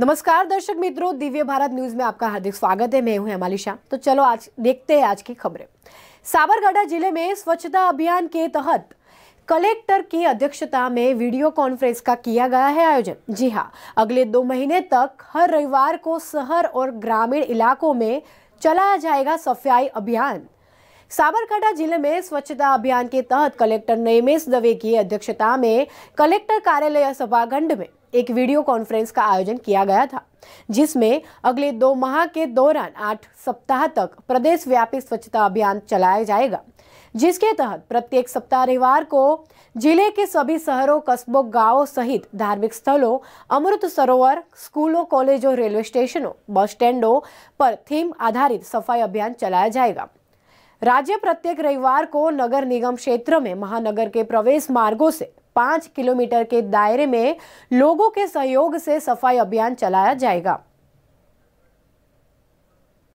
नमस्कार दर्शक मित्रों दिव्य भारत न्यूज में आपका हार्दिक स्वागत है मैं हूं हेमाली शाह तो चलो आज देखते हैं आज की खबरें साबरगढ़ा जिले में स्वच्छता अभियान के तहत कलेक्टर की अध्यक्षता में वीडियो कॉन्फ्रेंस का किया गया है आयोजन जी हाँ अगले दो महीने तक हर रविवार को शहर और ग्रामीण इलाकों में चलाया जाएगा सफाई अभियान साबरकांठा जिले में स्वच्छता अभियान के तहत कलेक्टर नयमेश दवे की अध्यक्षता में कलेक्टर कार्यालय सभागंड में एक वीडियो कॉन्फ्रेंस का आयोजन किया गया था जिसमें अगले दो माह के दौरान आठ सप्ताह तक प्रदेश व्यापी स्वच्छता अभियान चलाया जाएगा जिसके तहत प्रत्येक सप्ताह रविवार को जिले के सभी शहरों कस्बों गांवों सहित धार्मिक स्थलों अमृत सरोवर स्कूलों कॉलेजों रेलवे स्टेशनों बस स्टैंडों पर थीम आधारित सफाई अभियान चलाया जाएगा राज्य प्रत्येक रविवार को नगर निगम क्षेत्र में महानगर के प्रवेश मार्गों से पाँच किलोमीटर के दायरे में लोगों के सहयोग से सफाई अभियान चलाया जाएगा